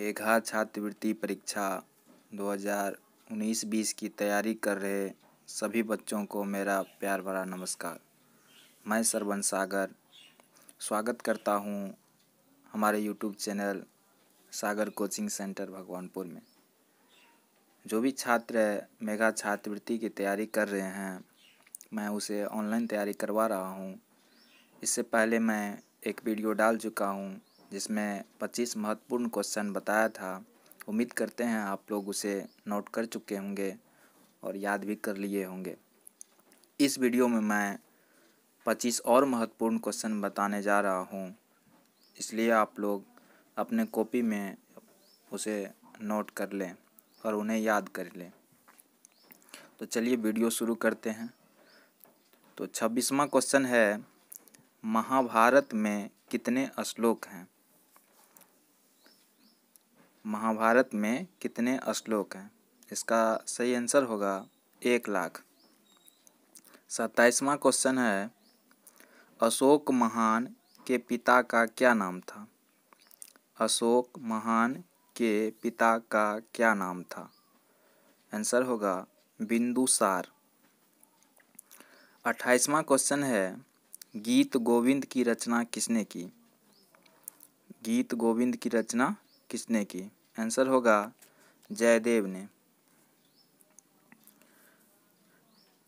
मेघा छात्रवृत्ति परीक्षा 2019-20 की तैयारी कर रहे सभी बच्चों को मेरा प्यार भरा नमस्कार मैं सरवन सागर स्वागत करता हूँ हमारे YouTube channel Sagar coaching centre Bhagwanpur में जो भी छात्र मेघा छात्रवृत्ति की तैयारी कर रहे हैं मैं उसे ऑनलाइन तैयारी करवा रहा हूँ इससे पहले मैं एक वीडियो डाल चुका हूँ जिसमें 25 महत्वपूर्ण क्वेश्चन बताया था उम्मीद करते हैं आप लोग उसे नोट कर चुके होंगे और याद भी कर लिए होंगे इस वीडियो में मैं 25 और महत्वपूर्ण क्वेश्चन बताने जा रहा हूँ इसलिए आप लोग अपने कॉपी में उसे नोट कर लें और उन्हें याद कर लें तो चलिए वीडियो शुरू करते हैं तो छब्बीसवा क्वेश्चन है महाभारत में कितने श्लोक हैं महाभारत में कितने श्लोक हैं इसका सही आंसर होगा एक लाख सत्ताईसवा क्वेश्चन है अशोक महान के पिता का क्या नाम था अशोक महान के पिता का क्या नाम था आंसर होगा बिंदुसार अट्ठाईसवा क्वेश्चन है गीत गोविंद की रचना किसने की गीत गोविंद की रचना किसने की आंसर होगा जयदेव ने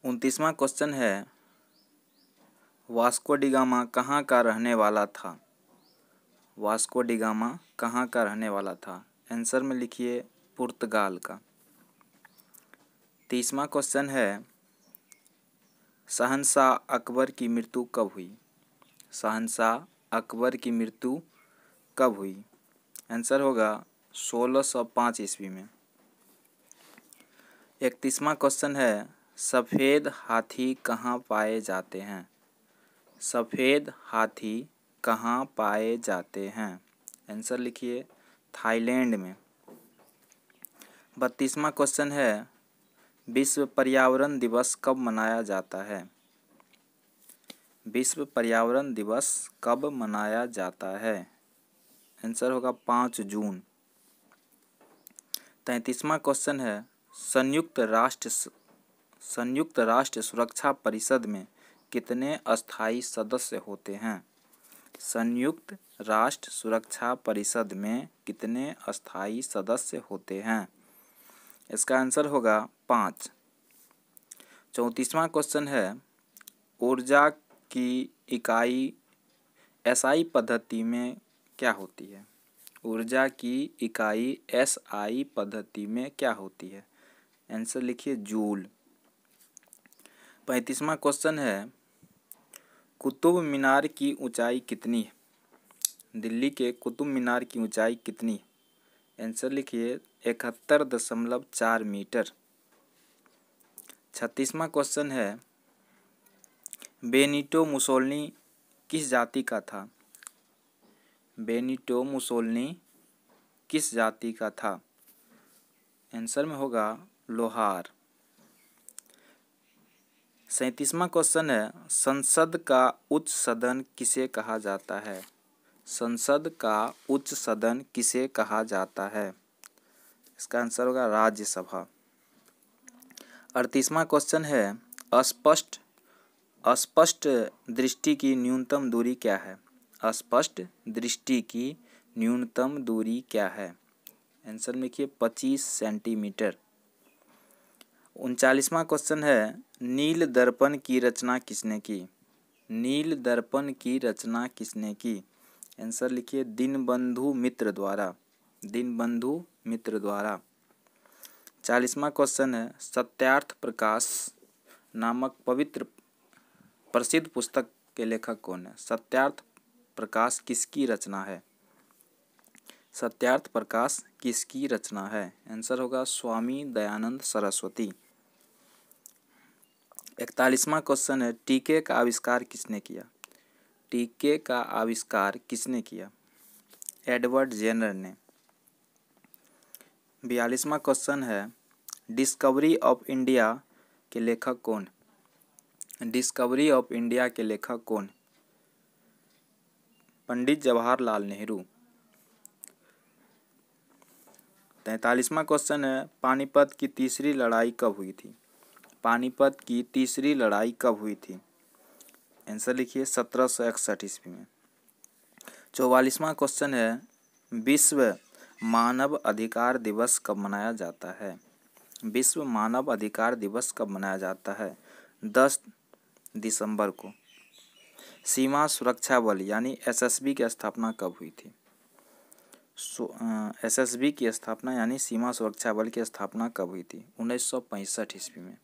उनतीसवा क्वेश्चन है वास्को डिगामा कहाँ का रहने वाला था वास्को डिगामा कहाँ का रहने वाला था आंसर में लिखिए पुर्तगाल का तीसवा क्वेश्चन है शहनशाह अकबर की मृत्यु कब हुई शहनशाह अकबर की मृत्यु कब हुई आंसर होगा सोलह सौ पाँच ईस्वी में इकतीसवा क्वेश्चन है सफ़ेद हाथी कहाँ पाए जाते हैं सफ़ेद हाथी कहाँ पाए जाते हैं आंसर लिखिए थाईलैंड में बत्तीसवा क्वेश्चन है विश्व पर्यावरण दिवस कब मनाया जाता है विश्व पर्यावरण दिवस कब मनाया जाता है आंसर होगा पाँच जून तैंतीसवां क्वेश्चन है संयुक्त राष्ट्र संयुक्त राष्ट्र सुरक्षा परिषद में कितने अस्थाई सदस्य होते हैं संयुक्त राष्ट्र सुरक्षा परिषद में कितने अस्थाई सदस्य होते हैं इसका आंसर होगा पाँच चौंतीसवां क्वेश्चन है ऊर्जा की इकाई एसआई पद्धति में क्या होती है ऊर्जा की इकाई एस आई पद्धति में क्या होती है आंसर लिखिए जूल पैंतीसवा क्वेश्चन है कुतुब मीनार की ऊंचाई कितनी है दिल्ली के कुतुब मीनार की ऊंचाई कितनी आंसर लिखिए इकहत्तर दशमलव चार मीटर छत्तीसवा क्वेश्चन है बेनिटो मुसोलनी किस जाति का था बेनिटो मुसोलनी किस जाति का था आंसर में होगा लोहार सैंतीसवा क्वेश्चन है संसद का उच्च सदन किसे कहा जाता है संसद का उच्च सदन किसे कहा जाता है इसका आंसर होगा राज्यसभा अड़तीसवा क्वेश्चन है अस्पष्ट अस्पष्ट दृष्टि की न्यूनतम दूरी क्या है स्पष्ट दृष्टि की न्यूनतम दूरी क्या है आंसर में लिखिए पच्चीस सेंटीमीटर उनचालीसवा क्वेश्चन है नील दर्पण की रचना किसने की नील दर्पण की रचना किसने की आंसर लिखिए दीनबंधु मित्र द्वारा दीनबंधु मित्र द्वारा चालीसवा क्वेश्चन है सत्यार्थ प्रकाश नामक पवित्र प्रसिद्ध पुस्तक के लेखक कौन है सत्यार्थ प्रकाश किसकी रचना है सत्यार्थ प्रकाश किसकी रचना है आंसर होगा स्वामी दयानंद सरस्वती इकतालीसवा क्वेश्चन है टीके का आविष्कार किसने किया टीके का आविष्कार किसने किया एडवर्ड जेनर ने बयालीसवा क्वेश्चन है डिस्कवरी ऑफ इंडिया के लेखक कौन डिस्कवरी ऑफ इंडिया के लेखक कौन पंडित जवाहरलाल नेहरू तैतालीसवा क्वेश्चन है पानीपत की तीसरी लड़ाई कब हुई थी पानीपत की तीसरी लड़ाई कब हुई थी आंसर लिखिए सत्रह सौ इकसठ ईस्वी में चौवालीसवा क्वेश्चन है विश्व मानव अधिकार दिवस कब मनाया जाता है विश्व मानव अधिकार दिवस कब मनाया जाता है दस दिसंबर को सीमा सुरक्षा बल यानी एसएसबी की स्थापना कब हुई थी एसएसबी की स्थापना यानी सीमा सुरक्षा बल की स्थापना कब हुई थी उन्नीस सौ पैंसठ ईस्वी में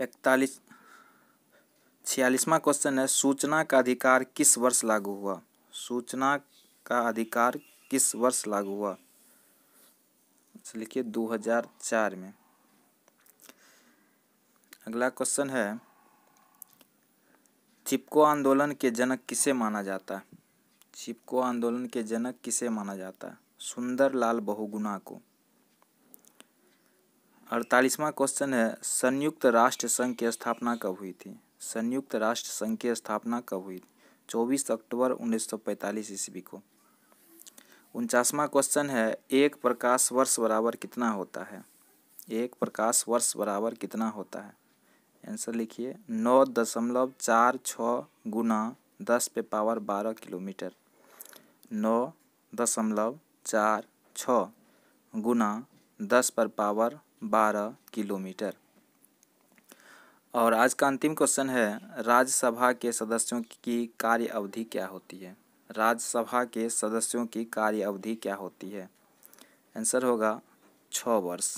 इकतालीस छियालीसवा क्वेश्चन है सूचना का अधिकार किस वर्ष लागू हुआ सूचना का अधिकार किस वर्ष लागू हुआ लिखिए 2004 में अगला क्वेश्चन है चिपको आंदोलन के जनक किसे माना जाता है चिपको आंदोलन के जनक किसे माना जाता है सुंदर लाल बहुगुना को अड़तालीसवां क्वेश्चन है संयुक्त राष्ट्र संघ की स्थापना कब हुई थी संयुक्त राष्ट्र संघ की स्थापना कब हुई थी चौबीस अक्टूबर पैंतालीस ईस्वी को उनचासवा क्वेश्चन है एक प्रकाश वर्ष बराबर कितना होता है एक प्रकाश वर्ष बराबर कितना होता है आंसर लिखिए नौ दशमलव चार छः गुना दस पे पावर बारह किलोमीटर नौ दशमलव चार छ गुना दस पर पावर बारह किलोमीटर और आज का अंतिम क्वेश्चन है राज्यसभा के सदस्यों की कार्य अवधि क्या होती है राज्यसभा के सदस्यों की कार्य अवधि क्या होती है आंसर होगा छः वर्ष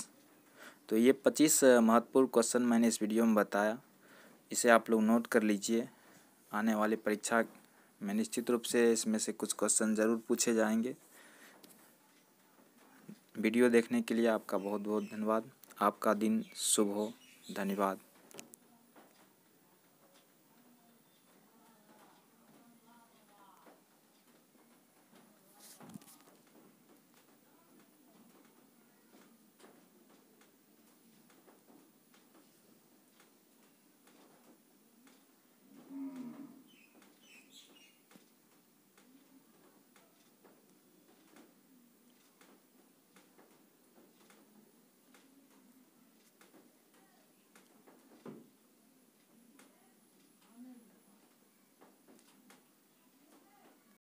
तो ये पच्चीस महत्वपूर्ण क्वेश्चन मैंने इस वीडियो में बताया इसे आप लोग नोट कर लीजिए आने वाली परीक्षा में निश्चित रूप से इसमें से कुछ क्वेश्चन ज़रूर पूछे जाएंगे वीडियो देखने के लिए आपका बहुत बहुत धन्यवाद आपका दिन शुभ हो धन्यवाद